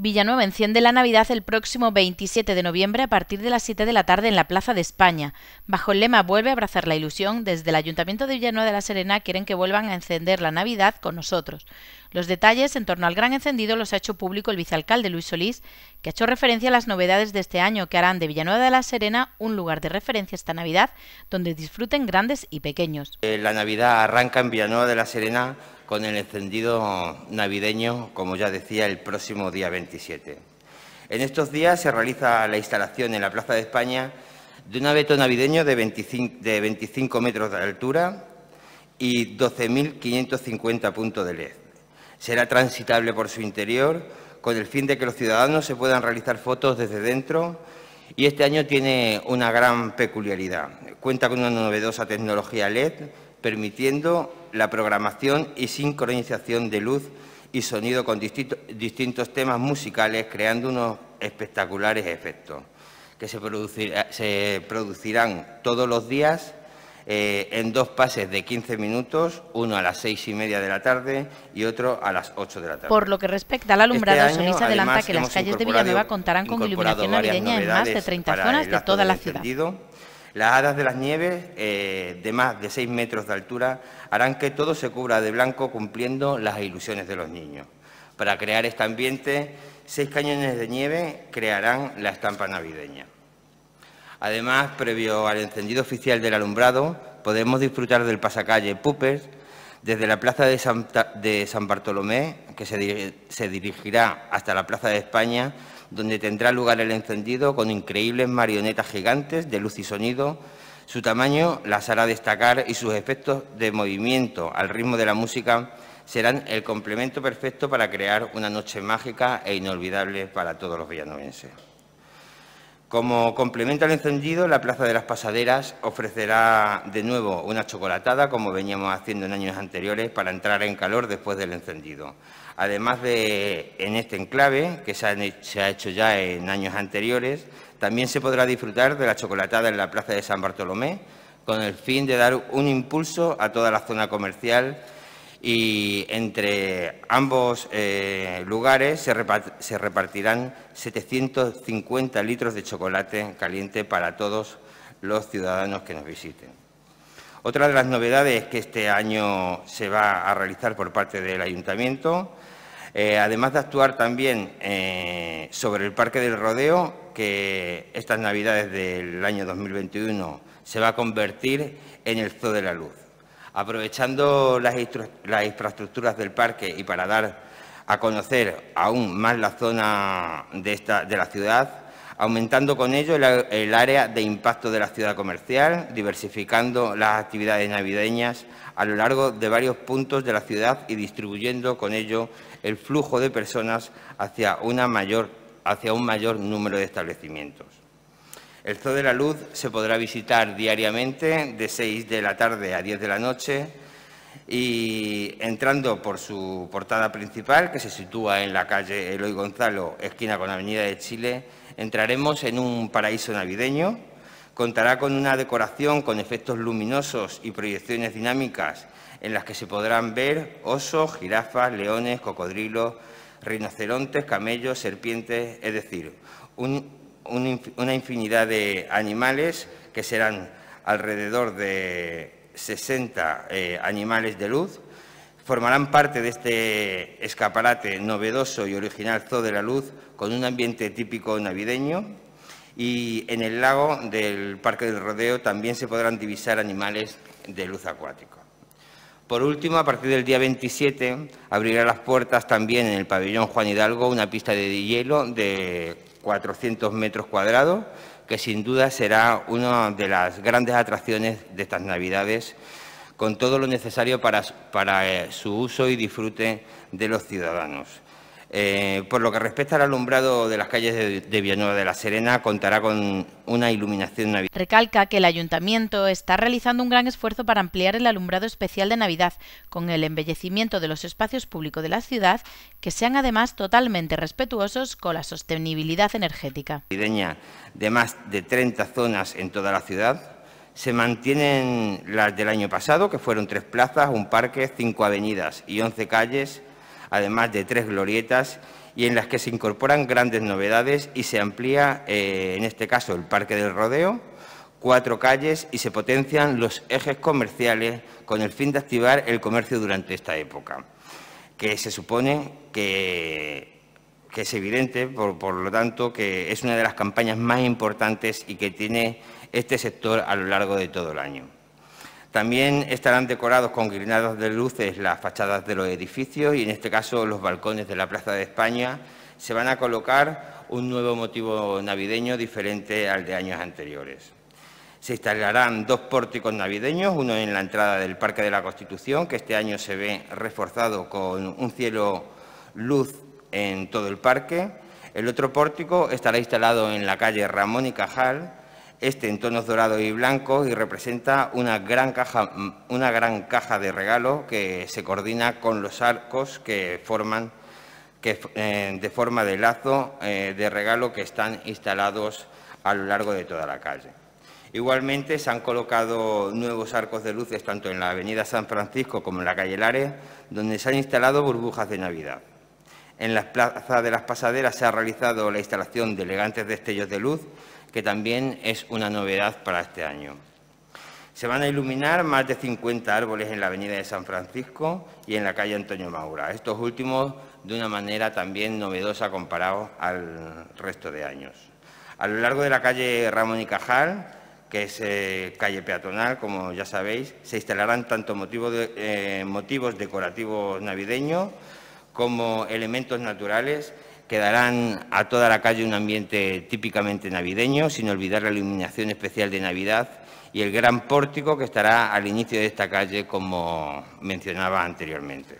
Villanueva enciende la Navidad el próximo 27 de noviembre a partir de las 7 de la tarde en la Plaza de España. Bajo el lema Vuelve a abrazar la ilusión, desde el Ayuntamiento de Villanueva de la Serena quieren que vuelvan a encender la Navidad con nosotros. Los detalles en torno al gran encendido los ha hecho público el vicealcalde Luis Solís, que ha hecho referencia a las novedades de este año que harán de Villanueva de la Serena un lugar de referencia esta Navidad donde disfruten grandes y pequeños. Eh, la Navidad arranca en Villanueva de la Serena con el encendido navideño, como ya decía, el próximo día 27. En estos días se realiza la instalación en la Plaza de España de un abeto navideño de 25, metros de altura y 12.550 puntos de LED. Será transitable por su interior con el fin de que los ciudadanos se puedan realizar fotos desde dentro y este año tiene una gran peculiaridad. Cuenta con una novedosa tecnología LED permitiendo la programación y sincronización de luz y sonido con distintos temas musicales, creando unos espectaculares efectos que se, eh, producirán todos los días eh, en dos pases de 15 minutos, uno a las seis y media de la tarde y otro a las 8 de la tarde. Por lo que respecta al alumbrado, este adelanta que las calles de Villanueva contarán con iluminación navideña en más de 30 zonas de toda la ciudad. Las hadas de las nieves, eh, de más de 6 metros de altura, harán que todo se cubra de blanco cumpliendo las ilusiones de los niños. Para crear este ambiente, seis cañones de nieve crearán la estampa navideña. Además, previo al encendido oficial del alumbrado, podemos disfrutar del pasacalle Puppers desde la plaza de San, Bartolomé, que se dirigirá hasta la plaza de España, donde tendrá lugar el encendido con increíbles marionetas gigantes de luz y sonido. Su tamaño las hará destacar y sus efectos de movimiento al ritmo de la música serán el complemento perfecto para crear una noche mágica e inolvidable para todos los villanovenses. Como complemento al encendido, la Plaza de las Pasaderas ofrecerá de nuevo una chocolatada, como veníamos haciendo en años anteriores, para entrar en calor después del encendido. Además de en este enclave, que se, ha hecho ya en años anteriores, también se podrá disfrutar de la chocolatada en la Plaza de San Bartolomé, con el fin de dar un impulso a toda la zona comercial y entre ambos eh, lugares se, repartirán 750 litros de chocolate caliente para todos los ciudadanos que nos visiten. Otra de las novedades que este año se va a realizar por parte del Ayuntamiento, eh, además de actuar también eh, sobre el Parque del Rodeo, que estas Navidades del año 2021 se va a convertir en el Zoo de la Luz. Aprovechando las, infraestructuras del parque y para dar a conocer aún más la zona de, de la ciudad, aumentando con ello el, área de impacto de la ciudad comercial, diversificando las actividades navideñas a lo largo de varios puntos de la ciudad y distribuyendo con ello el flujo de personas hacia, hacia un mayor número de establecimientos. El Zoo de la Luz se podrá visitar diariamente de 6 de la tarde a 10 de la noche y entrando por su portada principal, que se sitúa en la calle Eloy Gonzalo, esquina con Avenida de Chile, entraremos en un paraíso navideño. Contará con una decoración con efectos luminosos y proyecciones dinámicas en las que se podrán ver osos, jirafas, leones, cocodrilos, rinocerontes, camellos, serpientes, es decir, una infinidad de animales que serán alrededor de 60 eh, animales de luz formarán parte de este escaparate novedoso y original Zoo de la Luz con un ambiente típico navideño y en el lago del Parque del Rodeo también se podrán divisar animales de luz acuática. Por último, a partir del día 27 abrirá las puertas también en el pabellón Juan Hidalgo una pista de hielo de 400 metros cuadrados que sin duda será una de las grandes atracciones de estas Navidades con todo lo necesario para, eh, su uso y disfrute de los ciudadanos. Eh, por lo que respecta al alumbrado de las calles de, Villanueva de la Serena, contará con una iluminación navideña. Recalca que el ayuntamiento está realizando un gran esfuerzo para ampliar el alumbrado especial de Navidad, con el embellecimiento de los espacios públicos de la ciudad, que sean además totalmente respetuosos con la sostenibilidad energética. ...de más de 30 zonas en toda la ciudad, se mantienen las del año pasado, que fueron tres plazas, un parque, cinco avenidas y once calles, además de tres glorietas, y en las que se incorporan grandes novedades y se amplía, eh, en este caso, el Parque del Rodeo, cuatro calles y se potencian los ejes comerciales con el fin de activar el comercio durante esta época, que se supone que es evidente, por, lo tanto, que es una de las campañas más importantes y que tiene este sector a lo largo de todo el año. También estarán decorados con guirnaldas de luces las fachadas de los edificios y, en este caso, los balcones de la Plaza de España. Se van a colocar un nuevo motivo navideño diferente al de años anteriores. Se instalarán dos pórticos navideños, uno en la entrada del Parque de la Constitución, que este año se ve reforzado con un cielo luz en todo el parque. El otro pórtico estará instalado en la calle Ramón y Cajal, este en tonos dorados y blancos y representa una gran caja, de regalo que se coordina con los arcos que forman eh, de forma de lazo eh, de regalo que están instalados a lo largo de toda la calle. Igualmente se han colocado nuevos arcos de luces tanto en la avenida San Francisco como en la calle Lare, donde se han instalado burbujas de Navidad. En las Plaza de las pasaderas se ha realizado la instalación de elegantes destellos de luz, que también es una novedad para este año. Se van a iluminar más de 50 árboles en la avenida de San Francisco y en la calle Antonio Maura. Estos últimos de una manera también novedosa comparado al resto de años. A lo largo de la calle Ramón y Cajal, que es eh, calle peatonal, como ya sabéis, se instalarán tanto eh, motivos decorativos navideños como elementos naturales que darán a toda la calle un ambiente típicamente navideño, sin olvidar la iluminación especial de Navidad y el gran pórtico que estará al inicio de esta calle, como mencionaba anteriormente.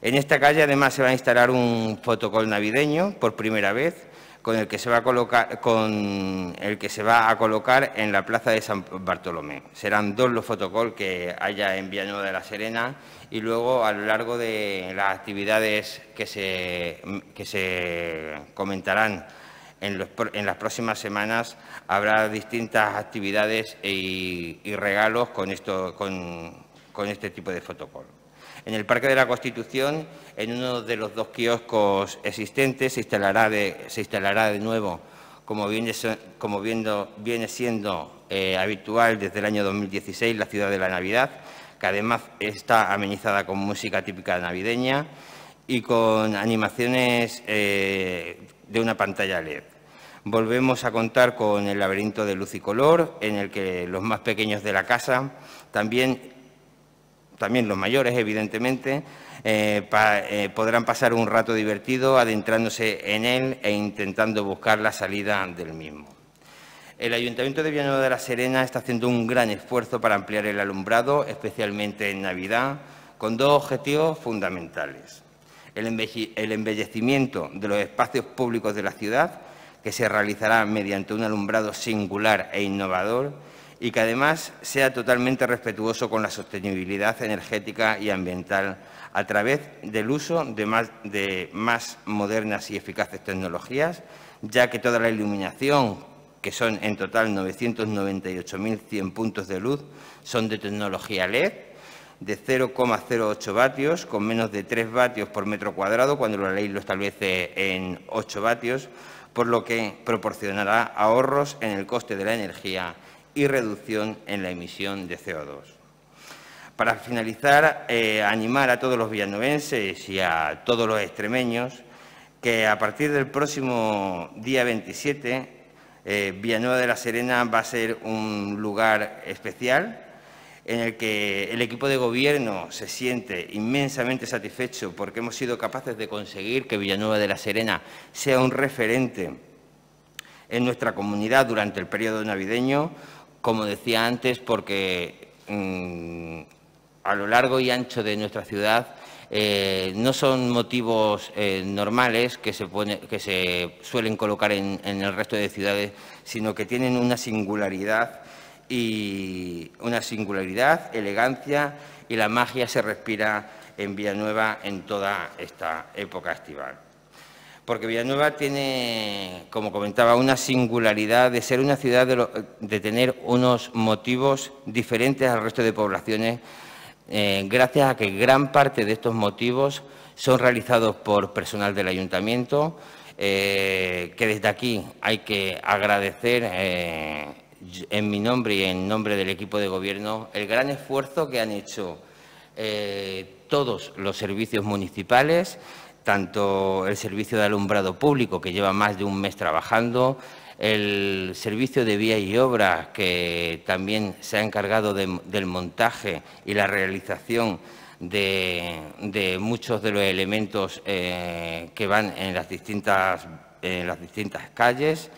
En esta calle además se va a instalar un fotocol navideño por primera vez, con el que se va a colocar, con el que se va a colocar en la plaza de San Bartolomé. Serán dos los fotocol que haya en Villanueva de la Serena y luego a lo largo de las actividades que se, que se comentarán en, las próximas semanas habrá distintas actividades y, regalos con, esto, con, con este tipo de fotocolos en el Parque de la Constitución, en uno de los dos kioscos existentes, se instalará de, nuevo, como viene, siendo eh, habitual desde el año 2016, la Ciudad de la Navidad, que además está amenizada con música típica navideña y con animaciones eh, de una pantalla LED. Volvemos a contar con el laberinto de luz y color, en el que los más pequeños de la casa también también los mayores, evidentemente, eh, eh, podrán pasar un rato divertido adentrándose en él e intentando buscar la salida del mismo. El Ayuntamiento de Villanueva de la Serena está haciendo un gran esfuerzo para ampliar el alumbrado, especialmente en Navidad, con dos objetivos fundamentales. el embellecimiento de los espacios públicos de la ciudad, que se realizará mediante un alumbrado singular e innovador, y que además sea totalmente respetuoso con la sostenibilidad energética y ambiental a través del uso de más, modernas y eficaces tecnologías, ya que toda la iluminación, que son en total 998.100 puntos de luz, son de tecnología LED de 0,08 vatios, con menos de 3 vatios por metro cuadrado, cuando la ley lo establece en 8 vatios, por lo que proporcionará ahorros en el coste de la energía y reducción en la emisión de CO2. Para finalizar, eh, animar a todos los villanovenses y a todos los extremeños que a partir del próximo día 27, eh, Villanueva de la Serena va a ser un lugar especial en el que el equipo de gobierno se siente inmensamente satisfecho porque hemos sido capaces de conseguir que Villanueva de la Serena sea un referente en nuestra comunidad durante el periodo navideño, como decía antes, porque mm, a lo largo y ancho de nuestra ciudad eh, no son motivos eh, normales que se, suelen colocar en, en, el resto de ciudades, sino que tienen una singularidad y una singularidad, elegancia y la magia se respira en Villanueva en toda esta época estival porque Villanueva tiene, como comentaba, una singularidad de ser una ciudad de, tener unos motivos diferentes al resto de poblaciones, eh, gracias a que gran parte de estos motivos son realizados por personal del ayuntamiento, eh, que desde aquí hay que agradecer eh, en mi nombre y en nombre del equipo de gobierno el gran esfuerzo que han hecho todos los servicios municipales tanto el servicio de alumbrado público, que lleva más de un mes trabajando, el servicio de vías y obras, que también se ha encargado del montaje y la realización de, muchos de los elementos eh, que van en las distintas, distintas calles,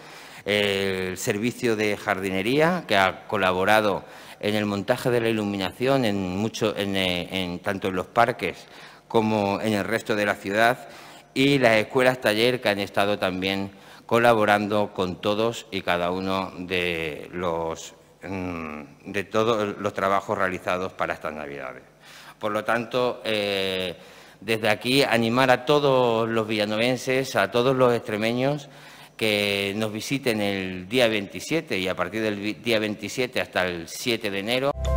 el servicio de jardinería, que ha colaborado en el montaje de la iluminación, en mucho, eh, tanto en los parques como en el resto de la ciudad, y las escuelas taller que han estado también colaborando con todos y cada uno de los mm, de todos los trabajos realizados para estas Navidades. Por lo tanto, eh, desde aquí animar a todos los villanovenses, a todos los extremeños que nos visiten el día 27 y a partir del día 27 hasta el 7 de enero.